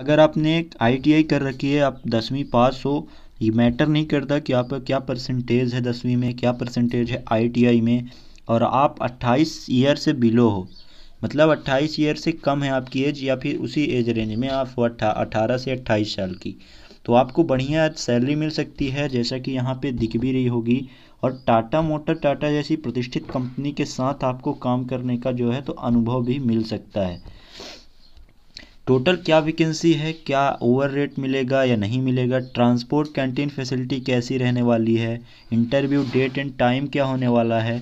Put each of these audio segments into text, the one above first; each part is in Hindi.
अगर आपने आई कर रखी है आप दसवीं पास हो ये मैटर नहीं करता कि आपका क्या परसेंटेज है दसवीं में क्या परसेंटेज है आई में और आप 28 ईयर से बिलो हो मतलब 28 ईयर से कम है आपकी एज या फिर उसी एज रेंज में आप हो अट्ठारह से 28 साल की तो आपको बढ़िया सैलरी मिल सकती है जैसा कि यहाँ पे दिख भी रही होगी और टाटा मोटर टाटा जैसी प्रतिष्ठित कंपनी के साथ आपको काम करने का जो है तो अनुभव भी मिल सकता है टोटल क्या वैकेंसी है क्या ओवर रेट मिलेगा या नहीं मिलेगा ट्रांसपोर्ट कैंटीन फैसिलिटी कैसी रहने वाली है इंटरव्यू डेट एंड टाइम क्या होने वाला है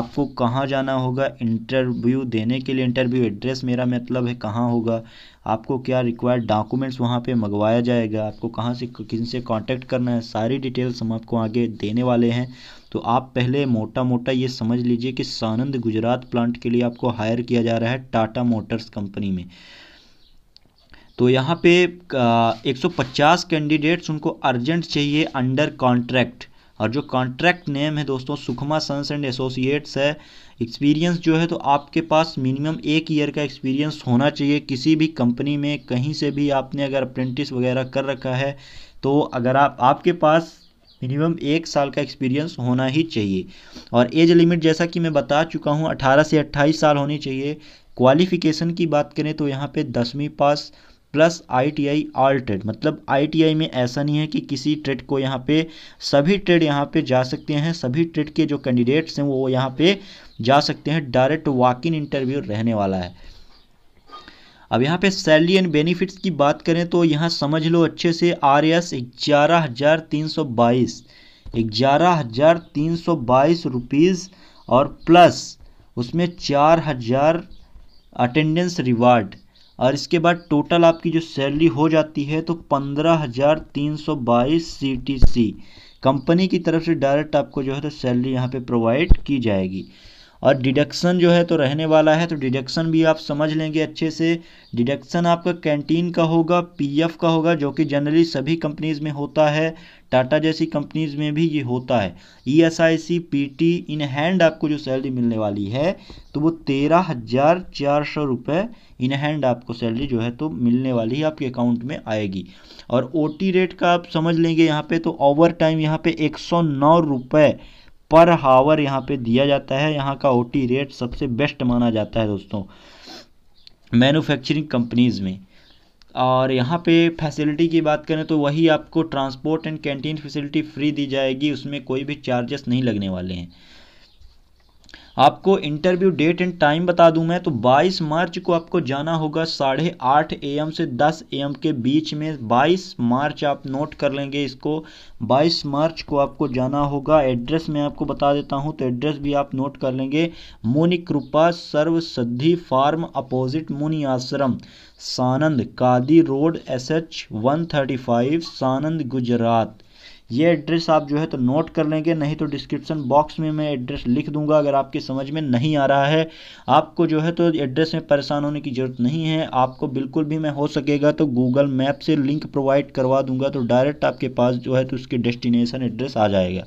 आपको कहाँ जाना होगा इंटरव्यू देने के लिए इंटरव्यू एड्रेस मेरा मतलब है कहाँ होगा आपको क्या रिक्वायर्ड डॉक्यूमेंट्स वहाँ पे मंगवाया जाएगा आपको कहाँ से किन से कॉन्टैक्ट करना है सारी डिटेल्स हम आपको आगे देने वाले हैं तो आप पहले मोटा मोटा ये समझ लीजिए कि सानंद गुजरात प्लांट के लिए आपको हायर किया जा रहा है टाटा मोटर्स कंपनी में तो यहाँ पे एक सौ पचास कैंडिडेट्स उनको अर्जेंट चाहिए अंडर कॉन्ट्रैक्ट और जो कॉन्ट्रैक्ट नेम है दोस्तों सुखमा सन्स एंड एसोसिएट्स है एक्सपीरियंस जो है तो आपके पास मिनिमम एक ईयर का एक्सपीरियंस होना चाहिए किसी भी कंपनी में कहीं से भी आपने अगर अप्रेंटिस वगैरह कर रखा है तो अगर आप आपके पास मिनिमम एक साल का एक्सपीरियंस होना ही चाहिए और एज लिमिट जैसा कि मैं बता चुका हूँ अठारह से अट्ठाईस साल होनी चाहिए क्वालिफ़िकेशन की बात करें तो यहाँ पर दसवीं pass plus ITI all trade मतलब आईटीआई में ऐसा नहीं है कि किसी ट्रेड को यहाँ पे सभी ट्रेड यहाँ पे जा सकते हैं सभी ट्रेड के जो कैंडिडेट्स हैं वो यहाँ पे जा सकते हैं डायरेक्ट वॉक इन इंटरव्यू रहने वाला है अब यहाँ पे सैलरी एंड बेनिफिट्स की बात करें तो यहाँ समझ लो अच्छे से आर एस ग्यारह हज़ार तीन सौ बाईस ग्यारह हज़ार तीन सौ बाईस रुपीज़ और प्लस उसमें चार हज़ार अटेंडेंस रिवार्ड और इसके बाद टोटल आपकी जो सैलरी हो जाती है तो पंद्रह हज़ार तीन सौ बाईस सी टी सी कंपनी की तरफ से डायरेक्ट आपको जो है तो सैलरी यहाँ पे प्रोवाइड की जाएगी और डिडक्शन जो है तो रहने वाला है तो डिडक्शन भी आप समझ लेंगे अच्छे से डिडक्शन आपका कैंटीन का होगा पीएफ का होगा जो कि जनरली सभी कंपनीज़ में होता है टाटा जैसी कंपनीज़ में भी ये होता है E S I C P T in hand आपको जो सैलरी मिलने वाली है तो वो तेरह हज़ार चार सौ रुपये इन हैंड आपको सैलरी जो है तो मिलने वाली है आपके अकाउंट में आएगी और ओ टी रेट का आप समझ लेंगे यहाँ पे तो ओवर टाइम यहाँ पे एक सौ नौ रुपये पर हावर यहाँ पे दिया जाता है यहाँ का ओटी रेट सबसे बेस्ट माना जाता है दोस्तों मैन्युफैक्चरिंग कंपनीज़ में और यहाँ पे फैसिलिटी की बात करें तो वही आपको transport and canteen facility free दी जाएगी उसमें कोई भी चार्जेस नहीं लगने वाले हैं आपको इंटरव्यू डेट एंड टाइम बता दूं मैं तो 22 मार्च को आपको जाना होगा साढ़े आठ ए से 10 ए के बीच में 22 मार्च आप नोट कर लेंगे इसको 22 मार्च को आपको जाना होगा एड्रेस मैं आपको बता देता हूं तो एड्रेस भी आप नोट कर लेंगे मुनि कृपा सर्व सद्धि फार्म अपोजिट मुनि Ashram Sanand Kadi road S H Sanand Gujarat ये एड्रेस आप जो है तो नोट कर लेंगे नहीं तो डिस्क्रिप्सन बॉक्स में मैं एड्रेस लिख दूंगा अगर आपके समझ में नहीं आ रहा है आपको जो है तो एड्रेस में परेशान होने की ज़रूरत नहीं है आपको बिल्कुल भी मैं हो सकेगा तो गूगल मैप से लिंक प्रोवाइड करवा दूंगा तो डायरेक्ट आपके पास जो है तो उसके डेस्टिनेशन एड्रेस आ जाएगा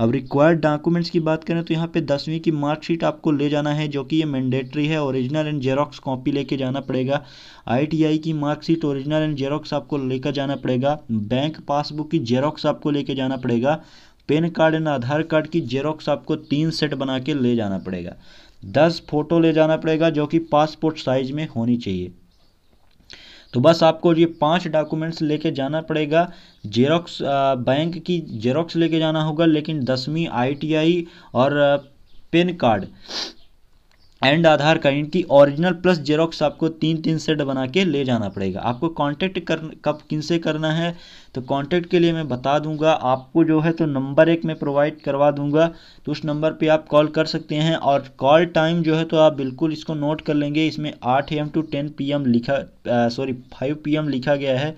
अब रिक्वायर्ड डॉक्यूमेंट्स की बात करें तो यहाँ पे दसवीं की मार्कशीट आपको ले जाना है जो कि ये मैंडेटरी है ओरिजिनल एंड जेरोक्स कॉपी लेके जाना पड़ेगा आईटीआई की मार्कशीट ओरिजिनल एंड जेरोक्स आपको लेकर जाना पड़ेगा बैंक पासबुक की जेरोक्स आपको लेके जाना पड़ेगा pan card and Aadhaar card की जेरोक्स आपको तीन सेट बना के ले जाना पड़ेगा दस फोटो ले जाना पड़ेगा जो कि पासपोर्ट साइज़ में होनी चाहिए तो बस आपको ये पांच डॉक्यूमेंट्स लेके जाना पड़ेगा जेरोक्स बैंक की जेरोक्स लेके जाना होगा लेकिन दसवीं आईटीआई और pan card and Aadhaar card इनकी ओरिजिनल प्लस जेरोक्स आपको तीन तीन सेट बना के ले जाना पड़ेगा आपको कांटेक्ट कर कब किन से करना है तो कांटेक्ट के लिए मैं बता दूंगा आपको जो है तो नंबर एक मैं प्रोवाइड करवा दूंगा तो उस नंबर पे आप कॉल कर सकते हैं और कॉल टाइम जो है तो आप बिल्कुल इसको नोट कर लेंगे इसमें आठ M to ten P M लिखा सॉरी फाइव पी एम लिखा गया है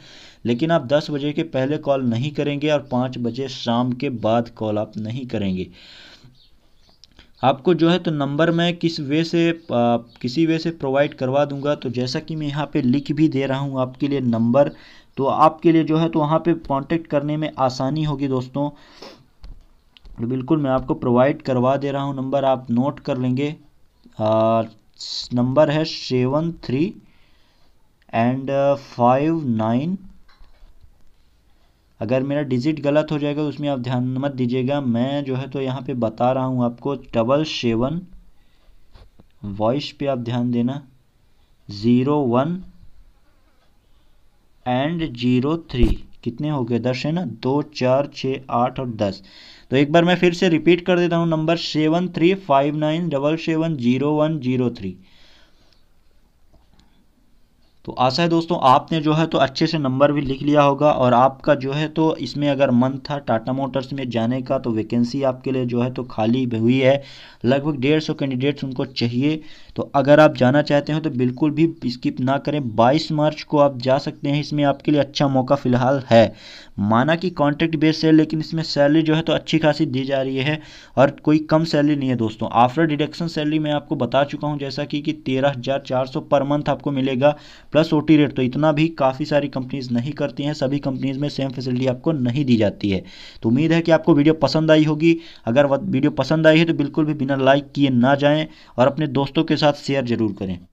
लेकिन आप दस बजे के पहले कॉल नहीं करेंगे और पाँच बजे शाम के बाद कॉल आप नहीं करेंगे आपको जो है तो नंबर मैं किस वे से आ, किसी वे से प्रोवाइड करवा दूंगा तो जैसा कि मैं यहाँ पे लिख भी दे रहा हूँ आपके लिए नंबर तो आपके लिए जो है तो वहाँ पे कांटेक्ट करने में आसानी होगी दोस्तों तो बिल्कुल मैं आपको प्रोवाइड करवा दे रहा हूँ नंबर आप नोट कर लेंगे नंबर है seven three and five nine अगर मेरा डिजिट गलत हो जाएगा उसमें आप ध्यान मत दीजिएगा मैं जो है तो यहाँ पे बता रहा हूँ आपको डबल सेवन वॉइस पे आप ध्यान देना zero one and zero three कितने हो गए दस है ना दो चार छः आठ और दस तो एक बार मैं फिर से रिपीट कर देता हूँ number seven three five nine double seven zero one zero three तो आशा है दोस्तों आपने जो है तो अच्छे से नंबर भी लिख लिया होगा और आपका जो है तो इसमें अगर मन था टाटा मोटर्स में जाने का तो वैकेंसी आपके लिए जो है तो खाली हुई है लगभग डेढ़ सौ कैंडिडेट्स उनको चाहिए तो अगर आप जाना चाहते हो तो बिल्कुल भी स्किप ना करें 22 मार्च को आप जा सकते हैं इसमें आपके लिए अच्छा मौका फ़िलहाल है माना कि कॉन्ट्रैक्ट बेस है लेकिन इसमें सैलरी जो है तो अच्छी खासी दी जा रही है और कोई कम सैलरी नहीं है दोस्तों आफ्टर डिडक्शन सैलरी मैं आपको बता चुका हूँ जैसा कि कि तेरह हज़ार चार सौ पर मंथ आपको मिलेगा प्लस ओ रेट तो इतना भी काफ़ी सारी कंपनीज़ नहीं करती हैं सभी कंपनीज़ में सेम फैसिलिटी आपको नहीं दी जाती है तो उम्मीद है कि आपको वीडियो पसंद आई होगी अगर वीडियो पसंद आई है तो बिल्कुल भी बिना लाइक किए ना जाएँ और अपने दोस्तों के साथ साथ शेयर ज़रूर करें